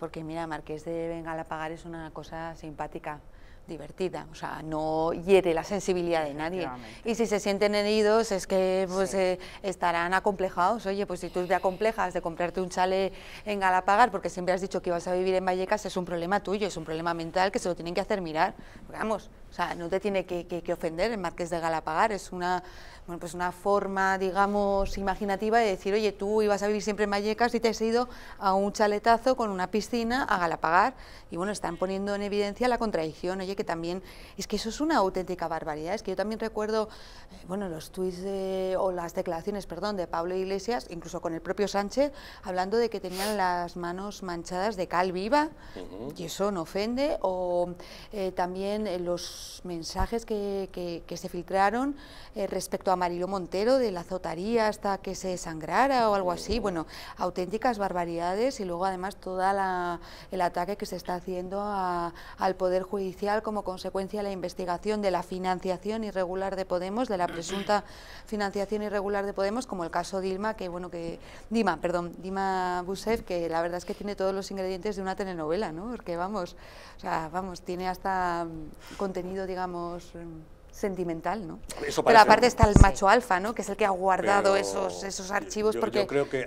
porque mira, Marqués de Bengala Pagar es una cosa simpática, divertida, o sea, no hiere la sensibilidad de nadie. Y si se sienten heridos es que pues eh, estarán acomplejados, oye, pues si tú te acomplejas de comprarte un chale en Galapagar porque siempre has dicho que ibas a vivir en Vallecas, es un problema tuyo, es un problema mental que se lo tienen que hacer mirar, vamos, o sea, no te tiene que, que, que ofender el marques de Galapagar, es una, bueno, pues una forma, digamos, imaginativa de decir, oye, tú ibas a vivir siempre en Vallecas y te has ido a un chaletazo con una piscina a Galapagar, y bueno, están poniendo en evidencia la contradicción, oye, que también, es que eso es una auténtica barbaridad, es que yo también recuerdo, eh, bueno, los tuits o las declaraciones, perdón, de Pablo Iglesias, incluso con el propio Sánchez, hablando de que tenían las manos manchadas de cal viva, y eso no ofende, o eh, también eh, los mensajes que, que, se filtraron respecto a Marilo Montero, de la azotaría hasta que se sangrara o algo así, bueno, auténticas barbaridades, y luego además todo el ataque que se está haciendo a, al Poder Judicial, como consecuencia la investigación de la financiación irregular de Podemos, de la presunta financiación irregular de Podemos, como el caso Dilma, que bueno que Dima, perdón, Dima Busev, que la verdad es que tiene todos los ingredientes de una telenovela, ¿no? Porque vamos, o sea, vamos, tiene hasta mm, contenido, digamos mm, sentimental, ¿no? Eso Pero aparte está el macho alfa, ¿no? Que es el que ha guardado esos, esos archivos porque... creo que